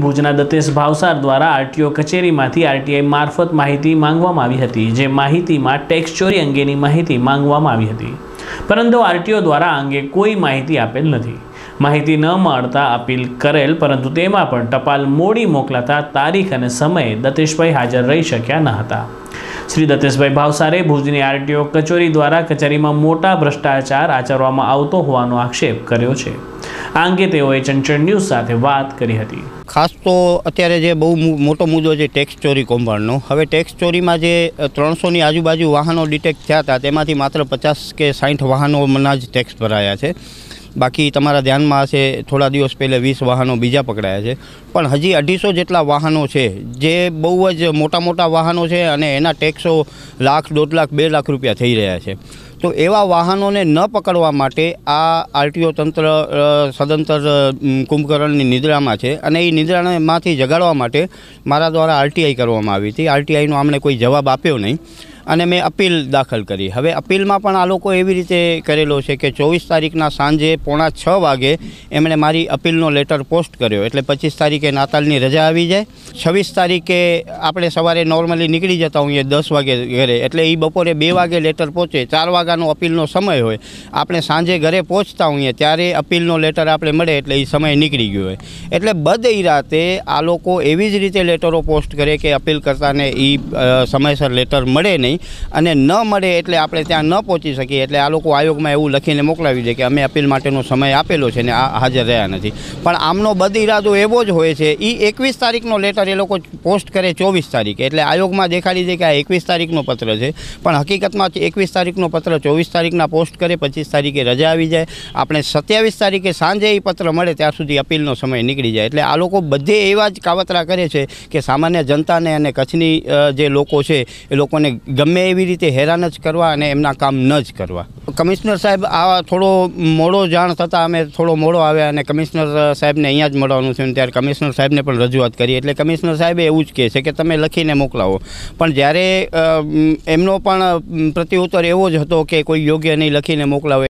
ભુજના દતેશ ભાવસાર દ્વારા RTO કચેરીમાંથી RTI મારફત માહિતી માંગવામાં આવી હતી જે માહિતીમાં ટેક્સ ચોરી અંગેની માહિતી માંગવામાં આવી હતી પરંતુ આરટીઓ દ્વારા અંગે કોઈ માહિતી આપેલ નથી માહિતી ન મળતા અપીલ કરેલ પરંતુ તેમાં પણ ટપાલ મોડી મોકલાતા તારીખ અને સમયે દતેશભાઈ હાજર રહી શક્યા ન હતા શ્રી દતેશભાઈ ભાવસારે ભુજની આરટીઓ કચેરી દ્વારા કચેરીમાં મોટા ભ્રષ્ટાચાર આચરવામાં આવતો હોવાનો આક્ષેપ કર્યો છે આ અંગે તેઓએ ચંચળ ન્યૂઝ સાથે વાત કરી હતી ખાસ તો અત્યારે જે બહુ મોટો મુદ્દો છે ટેક્સ ચોરી કૌભાંડનો હવે ટેક્સ ચોરીમાં જે ત્રણસોની આજુબાજુ વાહનો ડિટેક્ટ થયા હતા તેમાંથી માત્ર પચાસ કે સાઠ વાહનોમાં જ ટેક્સ ભરાયા છે બાકી તમારા ધ્યાનમાં હશે થોડા દિવસ પહેલાં વીસ વાહનો બીજા પકડાયા છે પણ હજી અઢીસો જેટલા વાહનો છે જે બહુ જ મોટા મોટા વાહનો છે અને એના ટેક્સો લાખ દોઢ લાખ બે લાખ રૂપિયા થઈ રહ્યા છે તો એવા વાહનોને ન પકડવા માટે આ આરટીઓ તંત્ર સદંતર કુંભકરણની નિદ્રામાં છે અને એ નિદ્રામાંથી જગાડવા માટે મારા દ્વારા આરટીઆઈ કરવામાં આવી હતી આરટીઆઈનો અમને કોઈ જવાબ આપ્યો નહીં અને મેં અપીલ દાખલ કરી હવે અપીલમાં પણ આ લોકો એવી રીતે કરેલો છે કે ચોવીસ તારીખના સાંજે પોણા છ વાગે એમણે મારી અપીલનો લેટર પોસ્ટ કર્યો એટલે પચીસ તારીખે નાતાલની રજા આવી જાય છવ્વીસ તારીખે આપણે સવારે નોર્મલી નીકળી જતા હોઈએ દસ વાગે ઘરે એટલે એ બપોરે બે વાગે લેટર પહોંચે ચાર વાગ્યાનો અપીલનો સમય હોય આપણે સાંજે ઘરે પહોંચતા હોઈએ ત્યારે અપીલનો લેટર આપણે મળે એટલે એ સમય નીકળી ગયો હોય એટલે બદ ઇરાતે આ લોકો એવી જ રીતે લેટરો પોસ્ટ કરે કે અપીલ કરતાને એ સમયસર લેટર મળે નહીં નહીં અને ન મળે એટલે આપણે ત્યાં ન પહોંચી શકીએ એટલે આ લોકો આયોગમાં એવું લખીને મોકલાવી દે કે અમે અપીલ માટેનો સમય આપેલો છે ને આ હાજર રહ્યા નથી પણ આમનો બદ ઇરાદો એવો જ હોય છે એ એકવીસ તારીખનો લેટર એ લોકો પોસ્ટ કરે ચોવીસ તારીખે એટલે આયોગમાં દેખાડી દે કે આ એકવીસ તારીખનો પત્ર છે પણ હકીકતમાં એકવીસ તારીખનો પત્ર ચોવીસ તારીખના પોસ્ટ કરે પચીસ તારીખે રજા આવી જાય આપણે સત્યાવીસ તારીખે સાંજે એ પત્ર મળે ત્યાં સુધી અપીલનો સમય નીકળી જાય એટલે આ લોકો બધે એવા જ કાવતરા કરે છે કે સામાન્ય જનતાને અને કચ્છની જે લોકો છે એ લોકોને ગમે એવી રીતે હેરાન જ કરવા અને એમના કામ ન જ કરવા કમિશનર સાહેબ આવા થોડો મોડો જાણ થતાં અમે થોડો મોડો આવ્યા અને કમિશનર સાહેબને અહીંયા જ મળવાનું છે ત્યારે કમિશનર સાહેબને પણ રજૂઆત કરી એટલે કમિશનર સાહેબે એવું જ કહે છે કે તમે લખીને મોકલાવો પણ જ્યારે એમનો પણ પ્રત્યુત્તર એવો જ હતો કે કોઈ યોગ્ય નહીં લખીને મોકલાવે